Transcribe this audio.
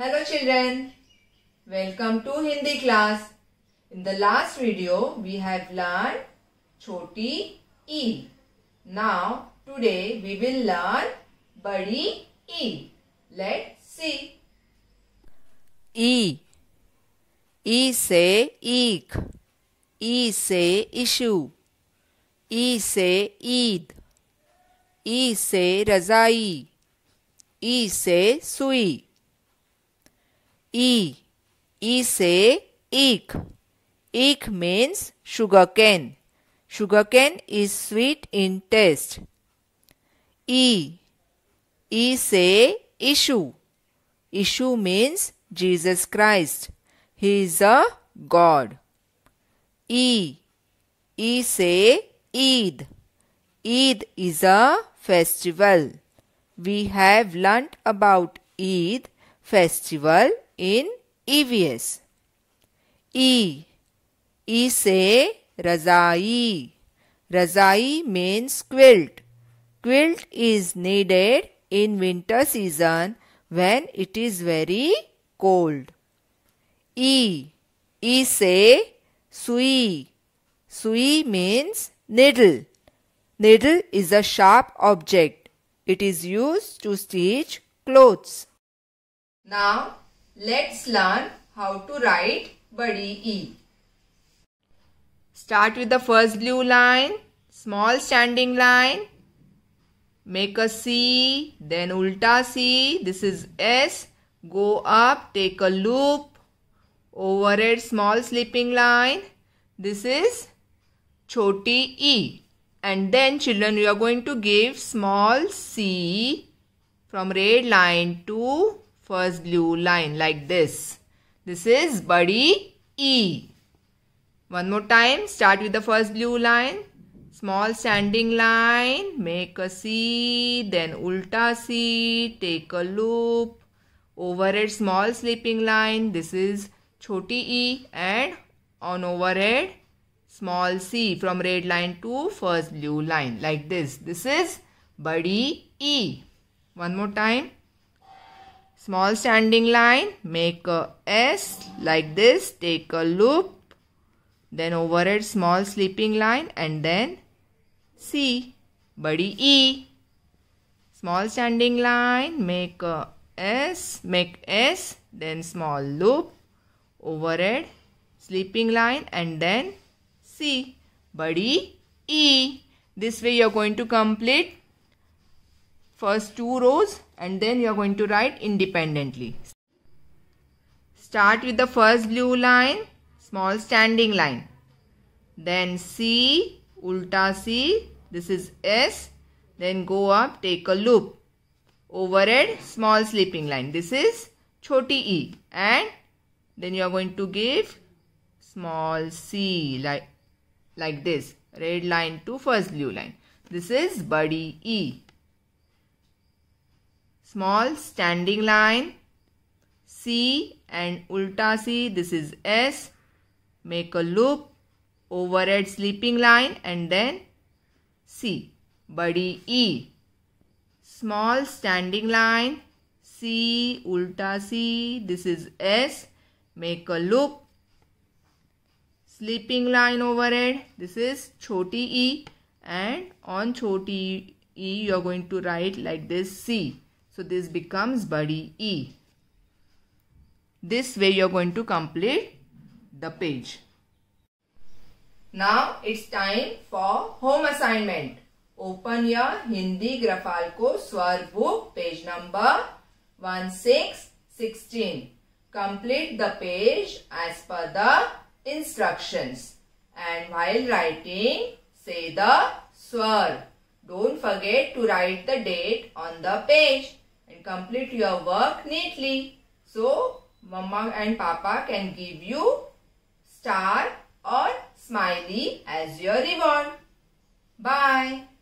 Hello children, welcome to Hindi class. In the last video, we have learned Choti E. Now, today we will learn Badi E. Let's see. E. E say Eek. E say Issue. E say Eid. E say Razai. E say Sui. E. E say eek. Eek means sugarcane. Sugarcane is sweet in taste. E. E say issue. Issue means Jesus Christ. He is a God. E. E say Eid. Eid is a festival. We have learnt about Eid festival in EVS. E. E say Razai. Razai means quilt. Quilt is needed in winter season when it is very cold. E. E say Sui. Sui means needle. Needle is a sharp object. It is used to stitch clothes. Now Let's learn how to write buddy e. Start with the first blue line, small standing line. Make a C, then ulta C. This is S. Go up, take a loop. Over it, small slipping line. This is choti E. And then children, you are going to give small C from red line to first blue line like this. This is buddy E. One more time, start with the first blue line. Small standing line, make a C, then ulta C, take a loop. Over it, small sleeping line, this is choti E and on overhead small C from red line to first blue line like this. This is buddy E. One more time small standing line make a S like this take a loop then over it small sleeping line and then C body E small standing line make a S make S then small loop over it sleeping line and then C body E this way you are going to complete first two rows and then you are going to write independently. Start with the first blue line, small standing line. Then C, ulta C, this is S. Then go up, take a loop. Overhead, small sleeping line. This is choti E. And then you are going to give small C like, like this. Red line to first blue line. This is buddy E small standing line C and ulta C this is S make a loop overhead sleeping line and then C body E small standing line C ulta C this is S make a loop sleeping line overhead this is choti E and on choti E you are going to write like this C so this becomes body E. This way you are going to complete the page. Now it's time for home assignment. Open your Hindi Grafalco Swar book page number 1616. Complete the page as per the instructions. And while writing, say the Swar. Don't forget to write the date on the page complete your work neatly. So, mama and papa can give you star or smiley as your reward. Bye.